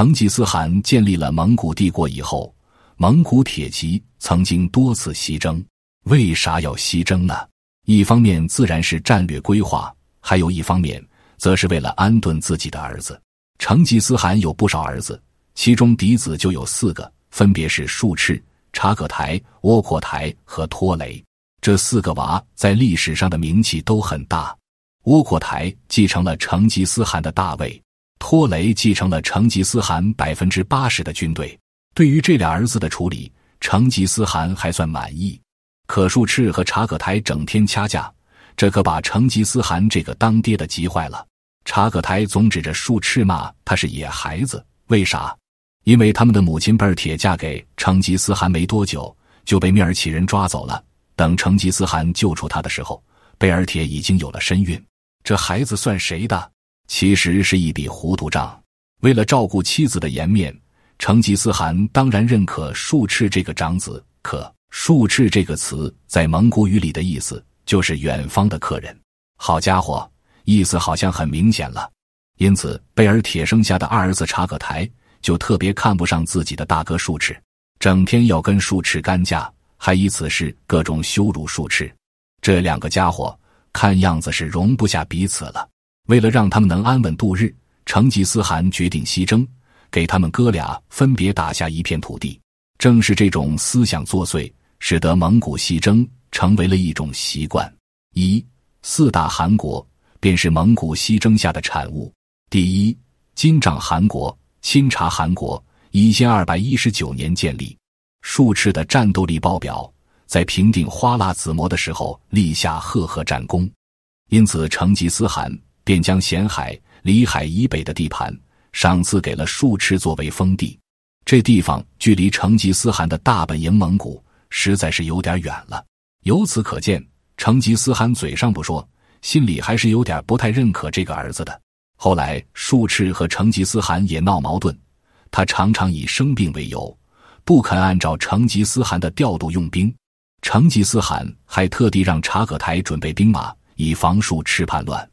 成吉思汗建立了蒙古帝国以后，蒙古铁骑曾经多次西征。为啥要西征呢？一方面自然是战略规划，还有一方面则是为了安顿自己的儿子。成吉思汗有不少儿子，其中嫡子就有四个，分别是术赤、察葛台、窝阔台和拖雷。这四个娃在历史上的名气都很大。窝阔台继承了成吉思汗的大位。托雷继承了成吉思汗百分之八十的军队。对于这俩儿子的处理，成吉思汗还算满意。可术赤和察可台整天掐架，这可把成吉思汗这个当爹的急坏了。察可台总指着术赤骂他是野孩子，为啥？因为他们的母亲贝尔铁嫁给成吉思汗没多久就被蔑尔乞人抓走了。等成吉思汗救出他的时候，贝尔铁已经有了身孕，这孩子算谁的？其实是一笔糊涂账。为了照顾妻子的颜面，成吉思汗当然认可术赤这个长子。可“术赤”这个词在蒙古语里的意思就是“远方的客人”。好家伙，意思好像很明显了。因此，贝尔铁生下的二儿子查克台就特别看不上自己的大哥术赤，整天要跟术赤干架，还以此事各种羞辱术赤。这两个家伙看样子是容不下彼此了。为了让他们能安稳度日，成吉思汗决定西征，给他们哥俩分别打下一片土地。正是这种思想作祟，使得蒙古西征成为了一种习惯。一四大汗国便是蒙古西征下的产物。第一金帐汗国、钦察汗国，一千二百一十九年建立，术赤的战斗力爆表，在平定花剌子模的时候立下赫赫战功，因此成吉思汗。便将咸海、里海以北的地盘赏赐给了术赤作为封地。这地方距离成吉思汗的大本营蒙古实在是有点远了。由此可见，成吉思汗嘴上不说，心里还是有点不太认可这个儿子的。后来，术赤和成吉思汗也闹矛盾，他常常以生病为由，不肯按照成吉思汗的调度用兵。成吉思汗还特地让察可台准备兵马，以防术赤叛乱。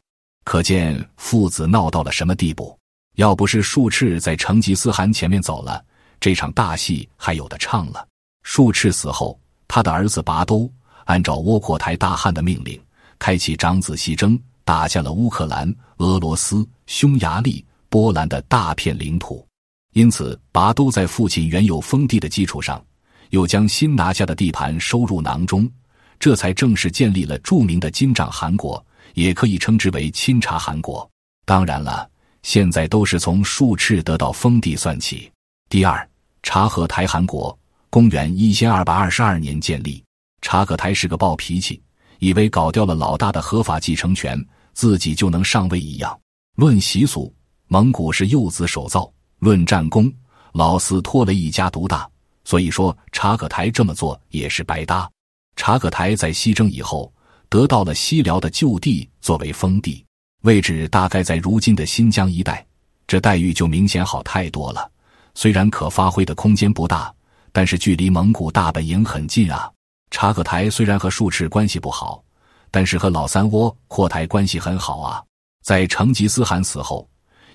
可见父子闹到了什么地步？要不是术赤在成吉思汗前面走了，这场大戏还有的唱了。术赤死后，他的儿子拔都按照窝阔台大汗的命令，开启长子西征，打下了乌克兰、俄罗斯、匈牙利、波兰的大片领土。因此，拔都在父亲原有封地的基础上，又将新拿下的地盘收入囊中，这才正式建立了著名的金帐汗国。也可以称之为侵察韩国。当然了，现在都是从术赤得到封地算起。第二，察合台汗国，公元一千二百二十二年建立。察合台是个暴脾气，以为搞掉了老大的合法继承权，自己就能上位一样。论习俗，蒙古是幼子守造；论战功，老四拖雷一家独大。所以说，察合台这么做也是白搭。察合台在西征以后。得到了西辽的旧地作为封地，位置大概在如今的新疆一带，这待遇就明显好太多了。虽然可发挥的空间不大，但是距离蒙古大本营很近啊。察可台虽然和术赤关系不好，但是和老三窝阔台关系很好啊。在成吉思汗死后，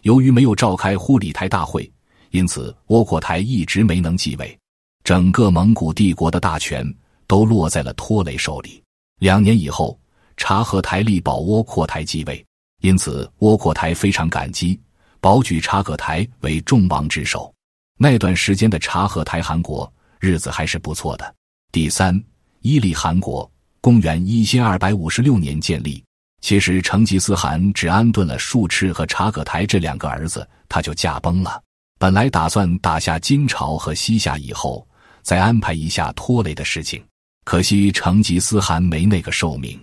由于没有召开忽里台大会，因此窝阔台一直没能继位，整个蒙古帝国的大权都落在了拖雷手里。两年以后，察合台力保窝阔台继位，因此窝阔台非常感激，保举察合台为众王之首。那段时间的察合台汗国日子还是不错的。第三，伊利汗国，公元一千二百五十六年建立。其实成吉思汗只安顿了术赤和察合台这两个儿子，他就驾崩了。本来打算打下金朝和西夏以后，再安排一下拖雷的事情。可惜成吉思汗没那个寿命，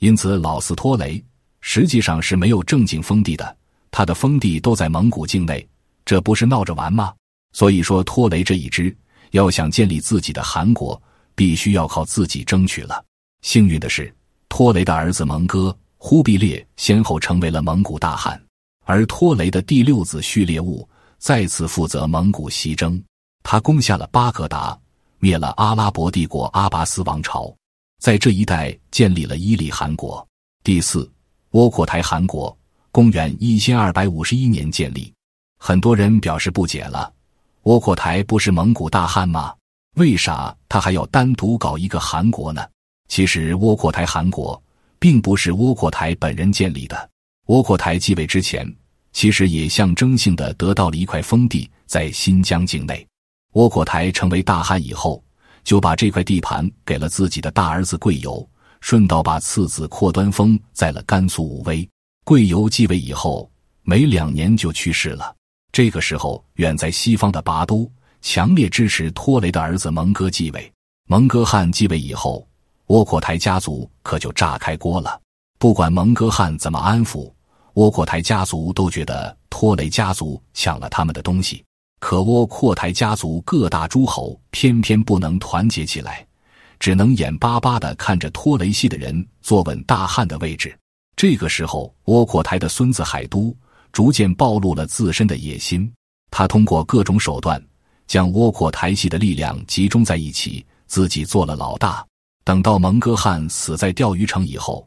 因此老四托雷实际上是没有正经封地的，他的封地都在蒙古境内，这不是闹着玩吗？所以说托雷这一支要想建立自己的汗国，必须要靠自己争取了。幸运的是，托雷的儿子蒙哥、忽必烈先后成为了蒙古大汗，而托雷的第六子序列物再次负责蒙古西征，他攻下了巴格达。灭了阿拉伯帝国阿巴斯王朝，在这一带建立了伊利汗国。第四，窝阔台汗国，公元一千二百五十一年建立。很多人表示不解了：窝阔台不是蒙古大汗吗？为啥他还要单独搞一个汗国呢？其实，窝阔台汗国并不是窝阔台本人建立的。窝阔台继位之前，其实也象征性的得到了一块封地，在新疆境内。窝阔台成为大汗以后，就把这块地盘给了自己的大儿子贵由，顺道把次子阔端封在了甘肃武威。贵由继位以后，没两年就去世了。这个时候，远在西方的拔都强烈支持拖雷的儿子蒙哥继位。蒙哥汗继位以后，窝阔台家族可就炸开锅了。不管蒙哥汗怎么安抚，窝阔台家族都觉得拖雷家族抢了他们的东西。可窝阔台家族各大诸侯偏偏不能团结起来，只能眼巴巴的看着托雷系的人坐稳大汉的位置。这个时候，窝阔台的孙子海都逐渐暴露了自身的野心。他通过各种手段，将窝阔台系的力量集中在一起，自己做了老大。等到蒙哥汗死在钓鱼城以后，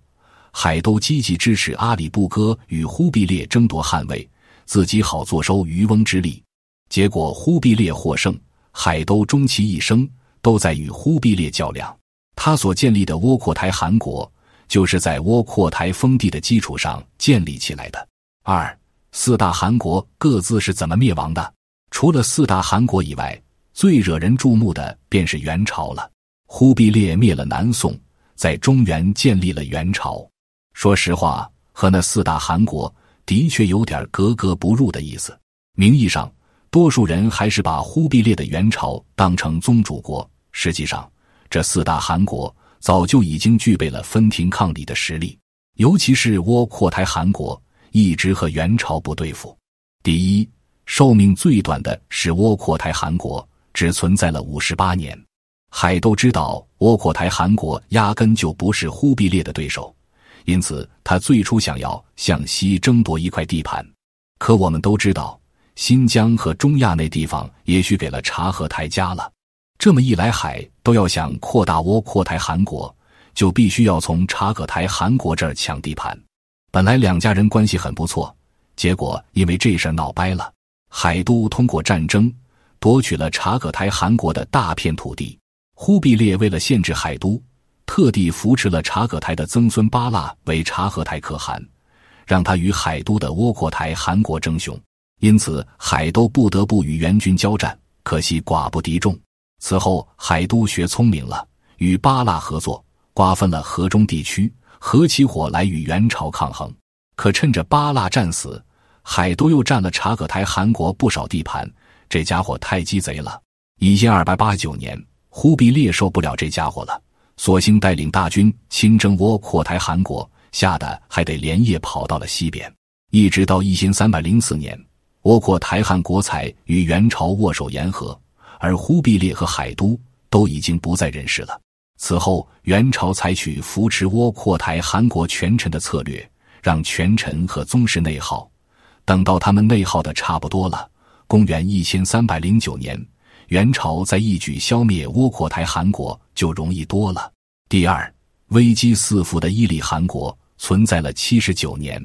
海都积极支持阿里不哥与忽必烈争夺汗位，自己好坐收渔翁之利。结果，忽必烈获胜。海都终其一生都在与忽必烈较量。他所建立的窝阔台汗国，就是在窝阔台封地的基础上建立起来的。二、四大汗国各自是怎么灭亡的？除了四大汗国以外，最惹人注目的便是元朝了。忽必烈灭了南宋，在中原建立了元朝。说实话，和那四大汗国的确有点格格不入的意思。名义上。多数人还是把忽必烈的元朝当成宗主国，实际上，这四大汗国早就已经具备了分庭抗礼的实力。尤其是窝阔台汗国一直和元朝不对付。第一，寿命最短的是窝阔台汗国，只存在了五十八年。海都知道窝阔台汗国压根就不是忽必烈的对手，因此他最初想要向西争夺一块地盘。可我们都知道。新疆和中亚那地方，也许给了察合台加了。这么一来，海都要想扩大窝阔台韩国，就必须要从察合台韩国这儿抢地盘。本来两家人关系很不错，结果因为这事儿闹掰了。海都通过战争夺取了察合台韩国的大片土地。忽必烈为了限制海都，特地扶持了察合台的曾孙巴剌为察合台可汗，让他与海都的窝阔台韩国争雄。因此，海都不得不与元军交战，可惜寡不敌众。此后，海都学聪明了，与巴剌合作，瓜分了河中地区，合起伙来与元朝抗衡。可趁着巴剌战死，海都又占了察合台汗国不少地盘。这家伙太鸡贼了！一千二八九年，忽必烈受不了这家伙了，索性带领大军亲征窝阔台汗国，吓得还得连夜跑到了西边。一直到一千三零四年。窝阔台汗国才与元朝握手言和，而忽必烈和海都都已经不在人世了。此后，元朝采取扶持窝阔台汗国权臣的策略，让权臣和宗室内耗。等到他们内耗的差不多了，公元一千三百零九年，元朝再一举消灭窝阔台汗国就容易多了。第二，危机四伏的伊利汗国存在了七十九年。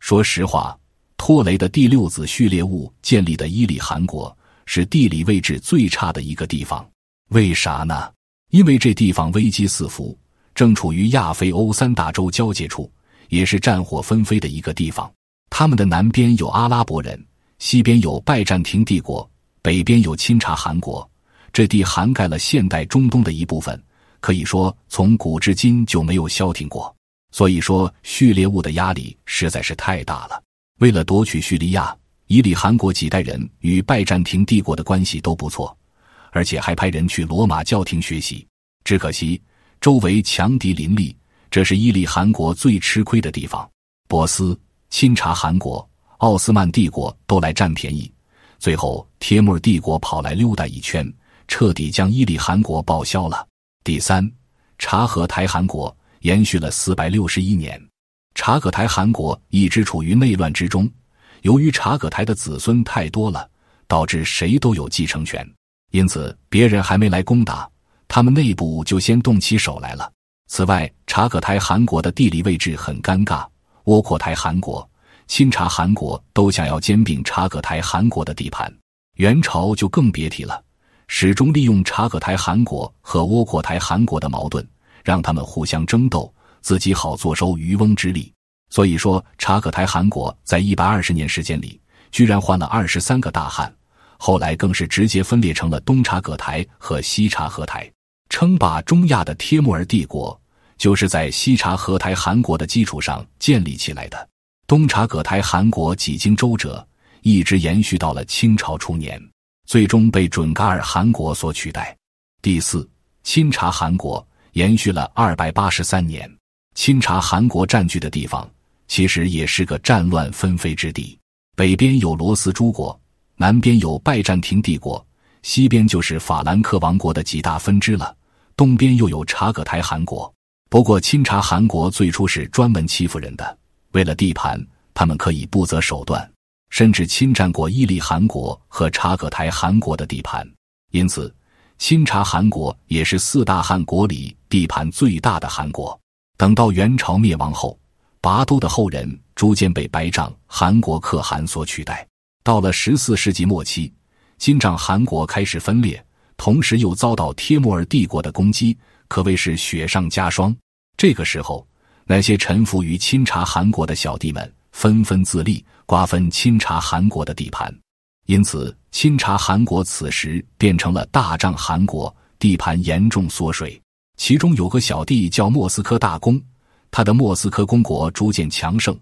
说实话。托雷的第六子序列物建立的伊利汗国是地理位置最差的一个地方，为啥呢？因为这地方危机四伏，正处于亚非欧三大洲交界处，也是战火纷飞的一个地方。他们的南边有阿拉伯人，西边有拜占庭帝国，北边有钦察汗国。这地涵盖了现代中东的一部分，可以说从古至今就没有消停过。所以说，序列物的压力实在是太大了。为了夺取叙利亚，伊利韩国几代人与拜占庭帝国的关系都不错，而且还派人去罗马教廷学习。只可惜周围强敌林立，这是伊利韩国最吃亏的地方。波斯、钦察韩国、奥斯曼帝国都来占便宜，最后帖木儿帝国跑来溜达一圈，彻底将伊利韩国报销了。第三，察合台汗国延续了四百六十一年。察可台韩国一直处于内乱之中，由于察可台的子孙太多了，导致谁都有继承权，因此别人还没来攻打，他们内部就先动起手来了。此外，察可台韩国的地理位置很尴尬，窝阔台韩国、钦察韩国都想要兼并察可台韩国的地盘，元朝就更别提了，始终利用察可台韩国和窝阔台韩国的矛盾，让他们互相争斗。自己好坐收渔翁之利，所以说察可台汗国在一百二十年时间里，居然换了二十三个大汗，后来更是直接分裂成了东察葛台和西察合台。称霸中亚的帖木儿帝国，就是在西察合台汗国的基础上建立起来的。东察葛台汗国几经周折，一直延续到了清朝初年，最终被准噶尔汗国所取代。第四，清察汗国延续了二百八十三年。钦察韩国占据的地方，其实也是个战乱纷飞之地。北边有罗斯诸国，南边有拜占庭帝国，西边就是法兰克王国的几大分支了，东边又有察葛台汗国。不过，钦察汗国最初是专门欺负人的，为了地盘，他们可以不择手段，甚至侵占过伊利汗国和察葛台汗国的地盘。因此，钦察汗国也是四大汗国里地盘最大的汗国。等到元朝灭亡后，拔都的后人逐渐被白帐汗国可汗所取代。到了十四世纪末期，金帐汗国开始分裂，同时又遭到帖木儿帝国的攻击，可谓是雪上加霜。这个时候，那些臣服于钦察韩国的小弟们纷纷自立，瓜分钦察韩国的地盘，因此钦察韩国此时变成了大帐韩国，地盘严重缩水。其中有个小弟叫莫斯科大公，他的莫斯科公国逐渐强盛。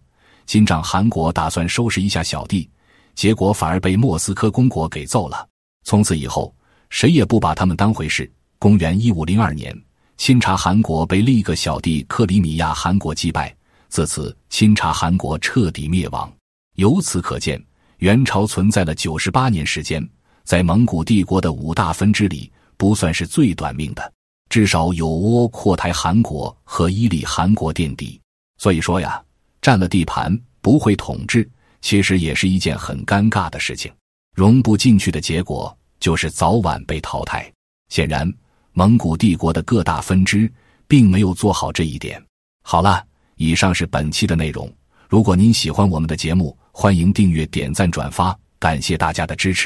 金帐汗国打算收拾一下小弟，结果反而被莫斯科公国给揍了。从此以后，谁也不把他们当回事。公元一五零二年，钦察汗国被另一个小弟克里米亚汗国击败，自此钦察汗国彻底灭亡。由此可见，元朝存在了九十八年时间，在蒙古帝国的五大分支里，不算是最短命的。至少有倭阔台韩国和伊犁韩国垫底，所以说呀，占了地盘不会统治，其实也是一件很尴尬的事情。融不进去的结果就是早晚被淘汰。显然，蒙古帝国的各大分支并没有做好这一点。好了，以上是本期的内容。如果您喜欢我们的节目，欢迎订阅、点赞、转发，感谢大家的支持。